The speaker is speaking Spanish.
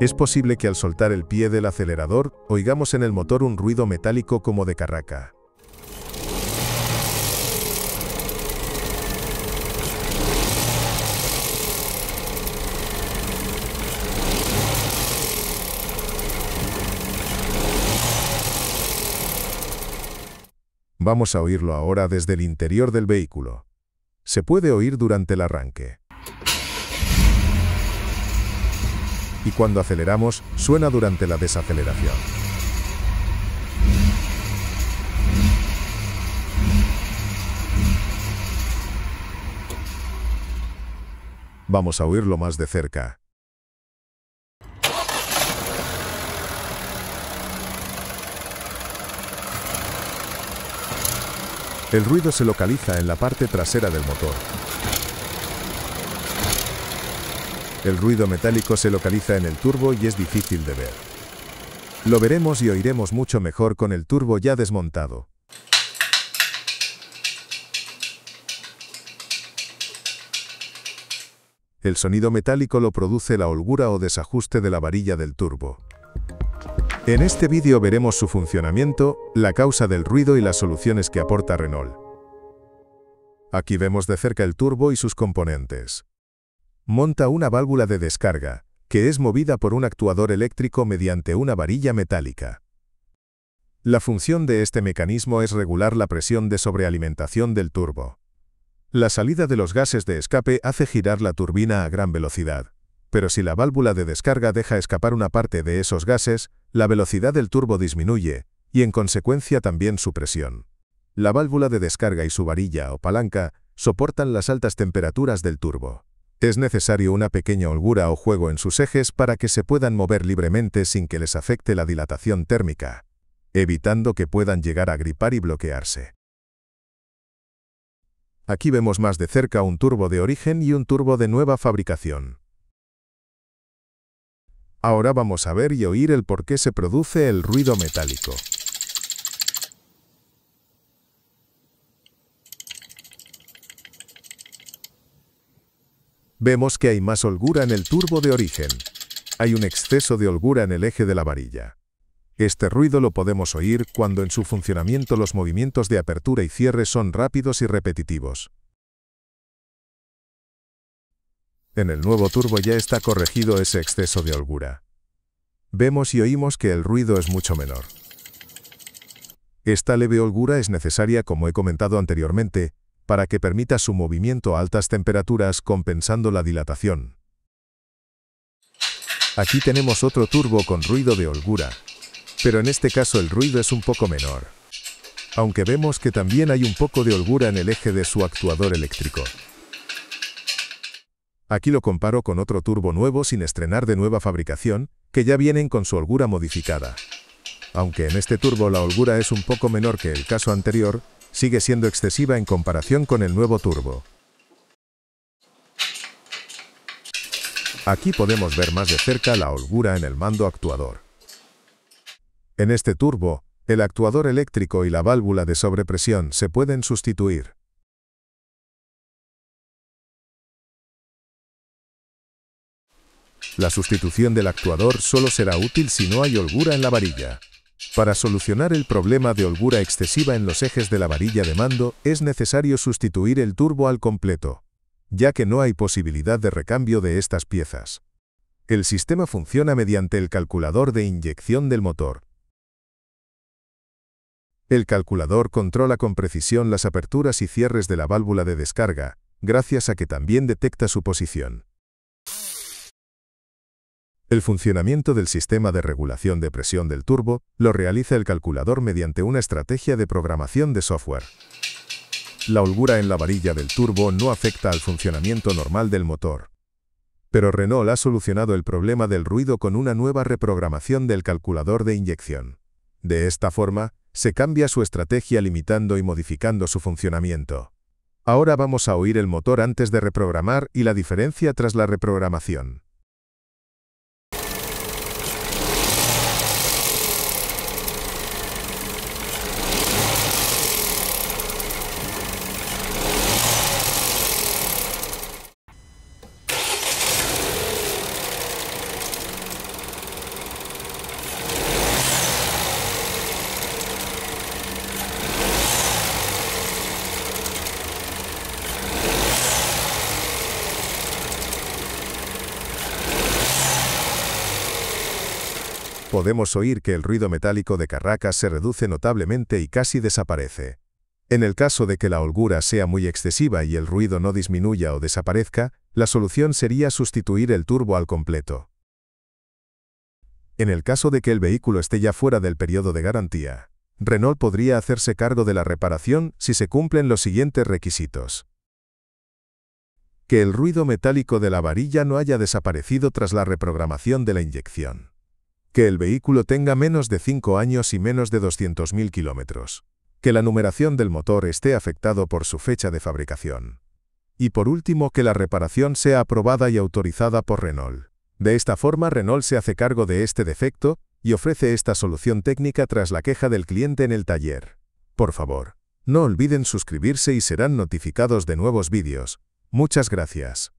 Es posible que al soltar el pie del acelerador, oigamos en el motor un ruido metálico como de carraca. Vamos a oírlo ahora desde el interior del vehículo. Se puede oír durante el arranque. y cuando aceleramos, suena durante la desaceleración. Vamos a oírlo más de cerca. El ruido se localiza en la parte trasera del motor, El ruido metálico se localiza en el turbo y es difícil de ver. Lo veremos y oiremos mucho mejor con el turbo ya desmontado. El sonido metálico lo produce la holgura o desajuste de la varilla del turbo. En este vídeo veremos su funcionamiento, la causa del ruido y las soluciones que aporta Renault. Aquí vemos de cerca el turbo y sus componentes monta una válvula de descarga, que es movida por un actuador eléctrico mediante una varilla metálica. La función de este mecanismo es regular la presión de sobrealimentación del turbo. La salida de los gases de escape hace girar la turbina a gran velocidad, pero si la válvula de descarga deja escapar una parte de esos gases, la velocidad del turbo disminuye, y en consecuencia también su presión. La válvula de descarga y su varilla o palanca soportan las altas temperaturas del turbo. Es necesario una pequeña holgura o juego en sus ejes para que se puedan mover libremente sin que les afecte la dilatación térmica, evitando que puedan llegar a gripar y bloquearse. Aquí vemos más de cerca un turbo de origen y un turbo de nueva fabricación. Ahora vamos a ver y oír el por qué se produce el ruido metálico. Vemos que hay más holgura en el turbo de origen. Hay un exceso de holgura en el eje de la varilla. Este ruido lo podemos oír cuando en su funcionamiento los movimientos de apertura y cierre son rápidos y repetitivos. En el nuevo turbo ya está corregido ese exceso de holgura. Vemos y oímos que el ruido es mucho menor. Esta leve holgura es necesaria, como he comentado anteriormente, para que permita su movimiento a altas temperaturas compensando la dilatación. Aquí tenemos otro turbo con ruido de holgura, pero en este caso el ruido es un poco menor. Aunque vemos que también hay un poco de holgura en el eje de su actuador eléctrico. Aquí lo comparo con otro turbo nuevo sin estrenar de nueva fabricación, que ya vienen con su holgura modificada. Aunque en este turbo la holgura es un poco menor que el caso anterior, sigue siendo excesiva en comparación con el nuevo turbo. Aquí podemos ver más de cerca la holgura en el mando actuador. En este turbo, el actuador eléctrico y la válvula de sobrepresión se pueden sustituir. La sustitución del actuador solo será útil si no hay holgura en la varilla. Para solucionar el problema de holgura excesiva en los ejes de la varilla de mando, es necesario sustituir el turbo al completo, ya que no hay posibilidad de recambio de estas piezas. El sistema funciona mediante el calculador de inyección del motor. El calculador controla con precisión las aperturas y cierres de la válvula de descarga, gracias a que también detecta su posición. El funcionamiento del sistema de regulación de presión del turbo lo realiza el calculador mediante una estrategia de programación de software. La holgura en la varilla del turbo no afecta al funcionamiento normal del motor. Pero Renault ha solucionado el problema del ruido con una nueva reprogramación del calculador de inyección. De esta forma, se cambia su estrategia limitando y modificando su funcionamiento. Ahora vamos a oír el motor antes de reprogramar y la diferencia tras la reprogramación. Podemos oír que el ruido metálico de Carracas se reduce notablemente y casi desaparece. En el caso de que la holgura sea muy excesiva y el ruido no disminuya o desaparezca, la solución sería sustituir el turbo al completo. En el caso de que el vehículo esté ya fuera del periodo de garantía, Renault podría hacerse cargo de la reparación si se cumplen los siguientes requisitos. Que el ruido metálico de la varilla no haya desaparecido tras la reprogramación de la inyección que el vehículo tenga menos de 5 años y menos de 200.000 kilómetros, que la numeración del motor esté afectado por su fecha de fabricación. Y por último, que la reparación sea aprobada y autorizada por Renault. De esta forma, Renault se hace cargo de este defecto y ofrece esta solución técnica tras la queja del cliente en el taller. Por favor, no olviden suscribirse y serán notificados de nuevos vídeos. Muchas gracias.